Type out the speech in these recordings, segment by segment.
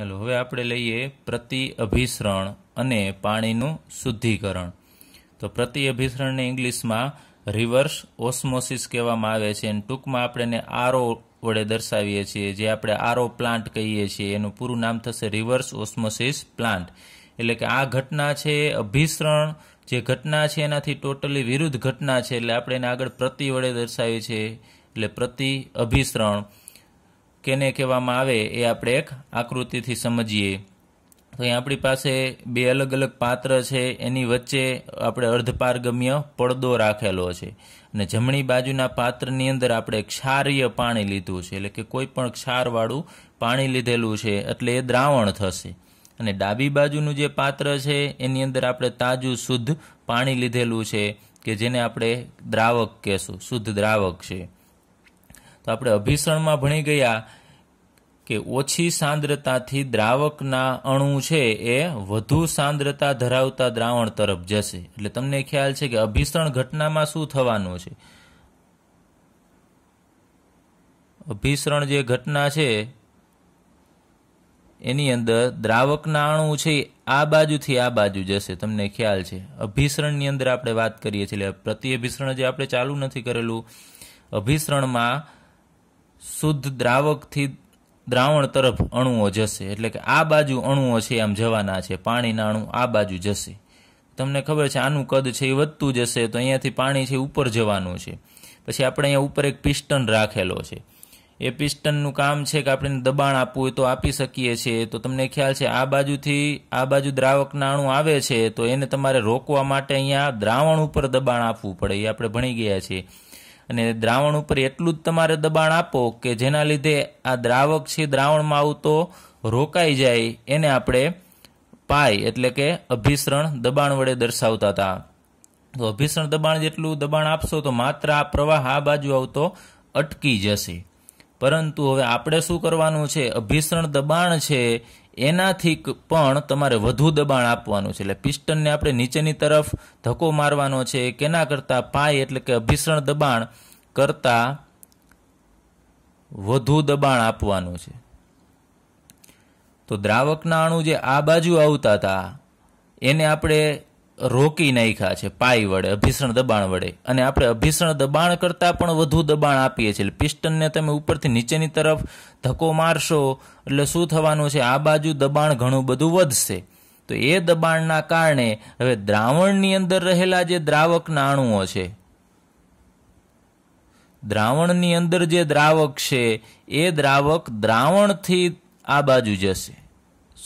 ચાલો હવે આપણે લઈએ પ્રતિ અભિસરણ અને પાણીનું શુદ્ધિકરણ તો પ્રતિ અભિસરણને ઇંગ્લિશમાં રિવર્સ ઓસ્મોસિસ કહેવામાં આવે છે અને ટૂંકમાં આપણે એને આરો વડે દર્શાવીએ છીએ જે આપણે આરો પ્લાન્ટ કહીએ છીએ એનું પૂરું નામ થશે રિવર્સ ઓસ્મોસિસ પ્લાન્ટ એટલે કે આ ઘટના છે અભિસરણ જે ઘટના છે એનાથી ટોટલી વિરુદ્ધ ઘટના છે એટલે આપણે એને આગળ પ્રતિ વડે દર્શાવીએ છીએ એટલે પ્રતિ અભિસરણ કેને કહેવામાં આવે એ આપણે એક આકૃતિથી સમજીએ તો અહીં આપણી પાસે બે અલગ અલગ પાત્ર છે એની વચ્ચે આપણે અર્ધપારગમ્ય પડદો રાખેલો છે અને જમણી બાજુના પાત્રની અંદર આપણે ક્ષારીય પાણી લીધું છે એટલે કે કોઈ પણ ક્ષારવાળું પાણી લીધેલું છે એટલે એ દ્રાવણ થશે અને ડાબી બાજુનું જે પાત્ર છે એની અંદર આપણે તાજું શુદ્ધ પાણી લીધેલું છે કે જેને આપણે દ્રાવક કહેશું શુદ્ધ દ્રાવક છે તો આપણે અભિસરણમાં ભણી ગયા કે ઓછી સાંદ્રતાથી દ્રાવકના અણુ છે એ વધુ સાંદ્રતા ધરાવતા દ્રાવણ તરફ જશે એટલે તમને ખ્યાલ છે કે અભિસરણ ઘટનામાં શું થવાનું છે અભિસરણ જે ઘટના છે એની અંદર દ્રાવકના અણુ છે આ બાજુથી આ બાજુ જશે તમને ખ્યાલ છે અભિસરણની અંદર આપણે વાત કરીએ છીએ પ્રતિ અભિસરણ જે આપણે ચાલુ નથી કરેલું અભિસરણમાં શુદ્ધ દ્રાવકથી દ્રાવણ તરફ અણુઓ જશે એટલે કે આ બાજુ અણુઓ છે આમ જવાના છે પાણીના અણુ આ બાજુ જશે તમને ખબર છે આનું કદ છે એ વધતું જશે તો અહીંયાથી પાણી છે ઉપર જવાનું છે પછી આપણે અહીંયા ઉપર એક પિસ્ટન રાખેલો છે એ પિસ્ટનનું કામ છે કે આપણે દબાણ આપવું હોય તો આપી શકીએ છીએ તો તમને ખ્યાલ છે આ બાજુથી આ બાજુ દ્રાવકના અણુ આવે છે તો એને તમારે રોકવા માટે અહીંયા દ્રાવણ ઉપર દબાણ આપવું પડે એ આપણે ભણી ગયા છીએ અને દ્રાવણ ઉપર એટલું જ તમારે દબાણ આપો કે જેના લીધે આ દ્રાવક છે દ્રાવણમાં આવતો રોકાઈ જાય એને આપણે પાય એટલે કે અભિસરણ દબાણ વડે દર્શાવતા હતા તો અભિસરણ દબાણ જેટલું દબાણ આપશો તો માત્ર આ પ્રવાહ આ બાજુ આવતો અટકી જશે પરંતુ હવે આપણે શું કરવાનું છે અભિસરણ દબાણ છે એનાથી પણ તમારે વધુ દબાણ આપવાનું છે એટલે પિસ્ટનને આપણે નીચેની તરફ ધક્કો મારવાનો છે કેના કરતાં પાય એટલે કે અભિસરણ દબાણ કરતાં વધુ દબાણ આપવાનું છે તો દ્રાવકના અણુ જે આ બાજુ આવતા હતા એને આપણે રોકી નાખ્યા છે પાઈ વડે અભિસરણ દબાણ વડે અને આપણે અભિસરણ દબાણ કરતાં પણ વધુ દબાણ આપીએ છીએ પિસ્ટનને તમે ઉપરથી નીચેની તરફ ધક્કો મારશો એટલે શું થવાનું છે આ બાજુ દબાણ ઘણું બધું વધશે તો એ દબાણના કારણે હવે દ્રાવણની અંદર રહેલા જે દ્રાવકના અણુઓ છે દ્રાવણની અંદર જે દ્રાવક છે એ દ્રાવક દ્રાવણથી આ બાજુ જશે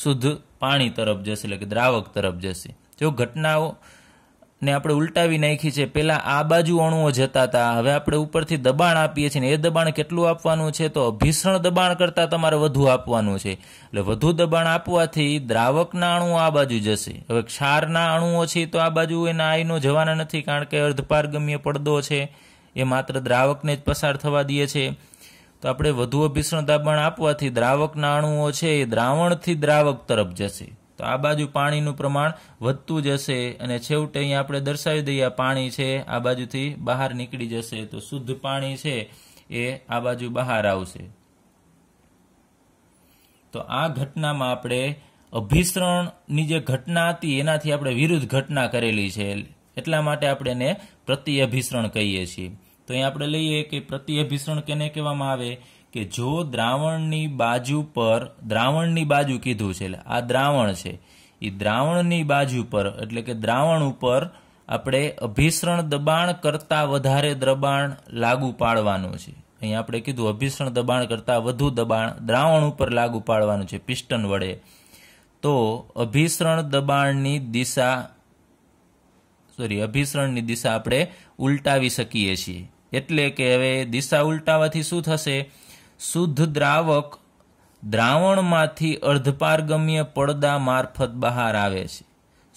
શુદ્ધ પાણી તરફ જશે એટલે કે દ્રાવક તરફ જશે જો ઘટનાઓને આપણે ઉલટાવી નાખી છે પહેલાં આ બાજુ અણુઓ જતા હતા હવે આપણે ઉપરથી દબાણ આપીએ છીએ ને એ દબાણ કેટલું આપવાનું છે તો અભિસરણ દબાણ કરતાં તમારે વધુ આપવાનું છે એટલે વધુ દબાણ આપવાથી દ્રાવકના અણુઓ આ બાજુ જશે હવે ક્ષારના અણુઓ છે તો આ બાજુ એના આયનો જવાના નથી કારણ કે અર્ધપારગમ્ય પડદો છે એ માત્ર દ્રાવકને જ પસાર થવા દે છે તો આપણે વધુ અભિસરણ દબાણ આપવાથી દ્રાવકના અણુઓ છે એ દ્રાવણથી દ્રાવક તરફ જશે તો આ બાજુ પાણીનું પ્રમાણ વધતું જશે અને છેવટે અહીંયા આપણે દર્શાવી દઈએ પાણી છે આ બાજુથી બહાર નીકળી જશે તો શુદ્ધ પાણી છે એ આ બાજુ બહાર આવશે તો આ ઘટનામાં આપણે અભિસરણની જે ઘટના હતી એનાથી આપણે વિરુદ્ધ ઘટના કરેલી છે એટલા માટે આપણે એને પ્રતિઅભિસરણ કહીએ છીએ તો અહીંયા આપણે લઈએ કે પ્રતિઅભિસરણ કેને કહેવામાં આવે કે જો દ્રાવણની બાજુ પર દ્રાવણની બાજુ કીધું છે એટલે આ દ્રાવણ છે એ દ્રાવણની બાજુ પર એટલે કે દ્રાવણ ઉપર આપણે અભિસરણ દબાણ કરતાં વધારે દબાણ લાગુ પાડવાનું છે અહીં આપણે કીધું અભિસરણ દબાણ કરતાં વધુ દબાણ દ્રાવણ ઉપર લાગુ પાડવાનું છે પિસ્ટન વડે તો અભિસરણ દબાણની દિશા સોરી અભિસરણની દિશા આપણે ઉલટાવી શકીએ છીએ એટલે કે હવે દિશા ઉલટાવાથી શું થશે શુદ્ધ દ્રાવક દ્રાવણમાંથી અર્ધપારગમ્ય પડદા મારફત બહાર આવે છે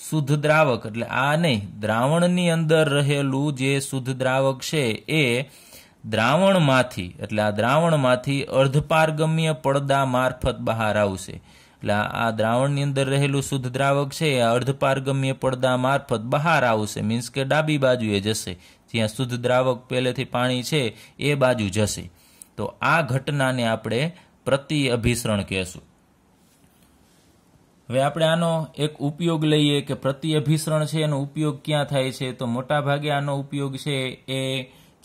શુદ્ધ દ્રાવક એટલે આ નહીં દ્રાવણની અંદર રહેલું જે શુદ્ધ દ્રાવક છે એ દ્રાવણમાંથી એટલે આ દ્રાવણમાંથી અર્ધપારગમ્ય પડદા મારફત બહાર આવશે એટલે આ દ્રાવણની અંદર રહેલું શુદ્ધ દ્રાવક છે એ અર્ધપારગમ્ય પડદા મારફત બહાર આવશે મીન્સ કે ડાબી બાજુએ જશે જ્યાં શુદ્ધ દ્રાવક પહેલેથી પાણી છે એ બાજુ જશે તો આ ઘટનાને આપણે પ્રતિ અભિસરણ કહેશું હવે આપણે આનો એક ઉપયોગ લઈએ કે પ્રતિ અભિસરણ છે એનો ઉપયોગ ક્યાં થાય છે તો મોટાભાગે આનો ઉપયોગ છે એ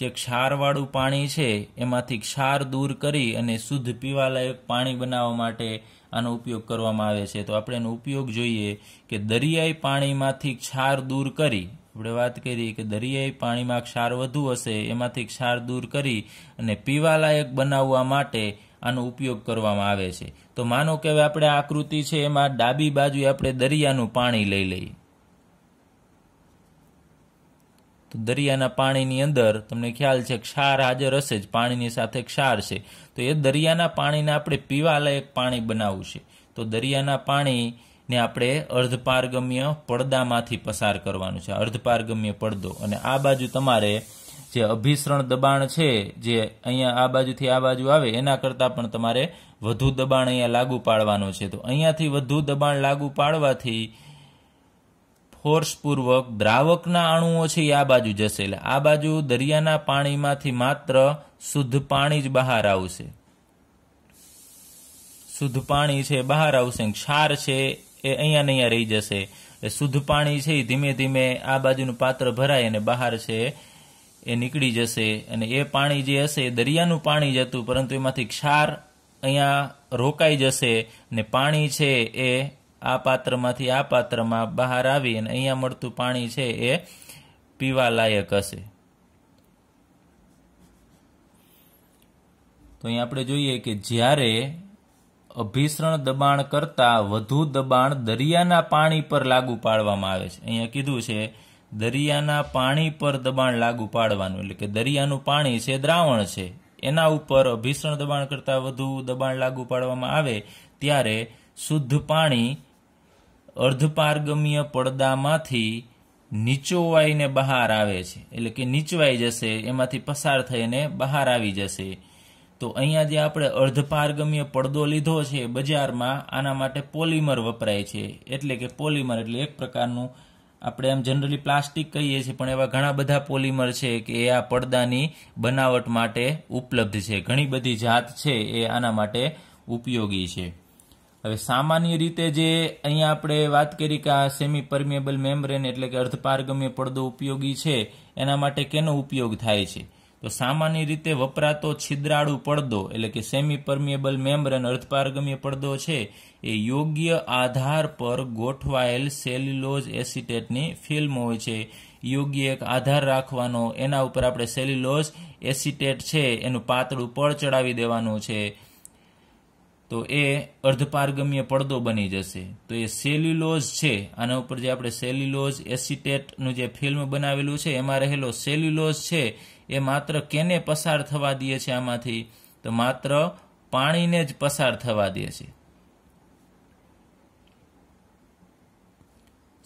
જે ક્ષારવાળું પાણી છે એમાંથી ક્ષાર દૂર કરી અને શુદ્ધ પીવાલાયક પાણી બનાવવા માટે આનો ઉપયોગ કરવામાં આવે છે તો આપણે એનો ઉપયોગ જોઈએ કે દરિયાઈ પાણીમાંથી ક્ષાર દૂર કરી આપણે વાત કરી કે દરિયાઈ પાણીમાં ક્ષાર વધુ હશે એમાંથી ક્ષાર દૂર કરી અને પીવાલાયક બનાવવા માટે આનો ઉપયોગ કરવામાં આવે છે તો માનો કે હવે આપણે આકૃતિ છે એમાં ડાબી બાજુએ આપણે દરિયાનું પાણી લઈ લઈએ તો દરિયાના પાણીની અંદર તમને ખ્યાલ છે ક્ષાર હાજર હશે જ પાણીની સાથે ક્ષાર છે તો એ દરિયાના પાણીને આપણે પીવાલાયક પાણી બનાવવું છે તો દરિયાના પાણી ને આપણે અર્ધપારગમ્ય પડદામાંથી પસાર કરવાનું છે અર્ધપારગમ્ય પડદો અને આ બાજુ તમારે જે અભિસરણ દબાણ છે જે અહીંયા આ બાજુથી આ બાજુ આવે એના કરતાં પણ તમારે વધુ દબાણ અહીંયા લાગુ પાડવાનું છે તો અહીંયાથી વધુ દબાણ લાગુ પાડવાથી ફોર્સપૂર્વક દ્રાવકના અણુઓ છે એ આ બાજુ જશે એટલે આ બાજુ દરિયાના પાણીમાંથી માત્ર શુદ્ધ પાણી જ બહાર આવશે શુદ્ધ પાણી છે બહાર આવશે ક્ષાર છે એ અહીંયા ને અહીંયા રહી જશે એ શુદ્ધ પાણી છે એ ધીમે ધીમે આ બાજુનું પાત્ર ભરાય અને બહાર છે એ નીકળી જશે અને એ પાણી જે હશે એ દરિયાનું પાણી જ હતું પરંતુ એમાંથી ક્ષાર અહીંયા રોકાઈ જશે અને પાણી છે એ આ પાત્રમાંથી આ પાત્રમાં બહાર આવી અને અહીંયા મળતું પાણી છે એ પીવા લાયક હશે તો અહીં આપણે જોઈએ કે જ્યારે અભિસરણ દબાણ કરતાં વધુ દબાણ દરિયાના પાણી પર લાગુ પાડવામાં આવે છે અહીંયા કીધું છે દરિયાના પાણી પર દબાણ લાગુ પાડવાનું એટલે કે દરિયાનું પાણી છે દ્રાવણ છે એના ઉપર અભિસરણ દબાણ કરતાં વધુ દબાણ લાગુ પાડવામાં આવે ત્યારે શુદ્ધ પાણી અર્ધપારગમ્ય પડદામાંથી નીચોવાઈને બહાર આવે છે એટલે કે નીચવાઈ જશે એમાંથી પસાર થઈને બહાર આવી જશે તો અહીંયા જે આપણે અર્ધપારગમ્ય પડદો લીધો છે બજારમાં આના માટે પોલિમર વપરાય છે એટલે કે પોલિમર એટલે એક પ્રકારનું આપણે આમ જનરલી પ્લાસ્ટિક કહીએ છીએ પણ એવા ઘણા બધા પોલિમર છે કે એ આ પડદાની બનાવટ માટે ઉપલબ્ધ છે ઘણી બધી જાત છે એ આના માટે ઉપયોગી છે હવે સામાન્ય રીતે જે અહીંયા આપણે વાત કરી કે આ સેમી પરમિએબલ મેમ્બ્રેન એટલે કે અર્ધપારગમ્ય પડદો ઉપયોગી છે એના માટે કેનો ઉપયોગ થાય છે તો સામાન્ય રીતે વપરાતો છિદ્રાળુ પડદો એટલે કે સેમી પરમિએબલ મેમ્બ્રેન અર્ધપારગમ્ય પડદો છે એ યોગ્ય આધાર પર ગોઠવાયેલ સેલ્યુલોઝ એસિટેટની ફિલ્મ હોય છે યોગ્ય એક આધાર રાખવાનો એના ઉપર આપણે સેલ્યુલોઝ એસિટેટ છે એનું પાતળું પડ ચડાવી દેવાનું છે તો એ અર્ધપારગમ્ય પડદો બની જશે તો એ સેલ્યુલોઝ છે આના ઉપર જે આપણે સેલ્યુલોઝ એસિટેટનું જે ફિલ્મ બનાવેલું છે એમાં રહેલો સેલ્યુલોઝ છે એ માત્ર કેને પસાર થવા દે છે આમાંથી તો માત્ર પાણીને જ પસાર થવા દે છે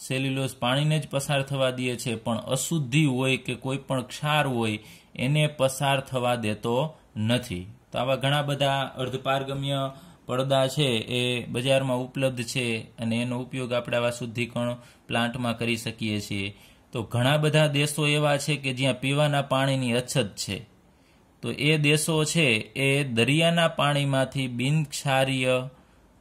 સેલ્યુલોઝ પાણીને જ પસાર થવા દે છે પણ અશુદ્ધિ હોય કે કોઈ પણ ક્ષાર હોય એને પસાર થવા દેતો નથી તો આવા ઘણા બધા અર્ધપારગમ્ય પડદા છે એ બજારમાં ઉપલબ્ધ છે અને એનો ઉપયોગ આપણે આવા શુદ્ધિકરણ પ્લાન્ટમાં કરી શકીએ છીએ તો ઘણા બધા દેશો એવા છે કે જ્યાં પીવાના પાણીની અછત છે તો એ દેશો છે એ દરિયાના પાણીમાંથી બિનક્ષારીય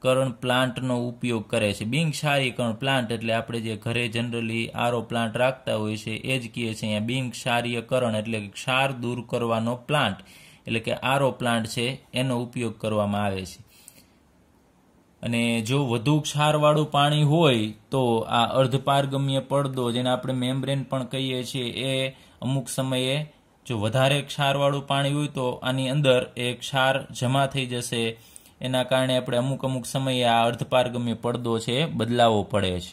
કરણ પ્લાન્ટનો ઉપયોગ કરે છે બિનક્ષારીયકરણ પ્લાન્ટ એટલે આપણે જે ઘરે જનરલી આરો પ્લાન્ટ રાખતા હોઈએ છીએ એ જ કહીએ છીએ અહીંયા બિનક્ષારીયકરણ એટલે કે ક્ષાર દૂર કરવાનો પ્લાન્ટ એટલે કે આરો પ્લાન્ટ છે એનો ઉપયોગ કરવામાં આવે છે અને જો વધુ ક્ષારવાળું પાણી હોય તો આ અર્ધપારગમ્ય પડદો જેને આપણે મેમ્બ્રેન પણ કહીએ છીએ એ અમુક સમયે જો વધારે ક્ષારવાળું પાણી હોય તો આની અંદર એ ક્ષાર જમા થઈ જશે એના કારણે આપણે અમુક અમુક સમયે આ અર્ધપારગમ્ય પડદો છે બદલાવો પડે છે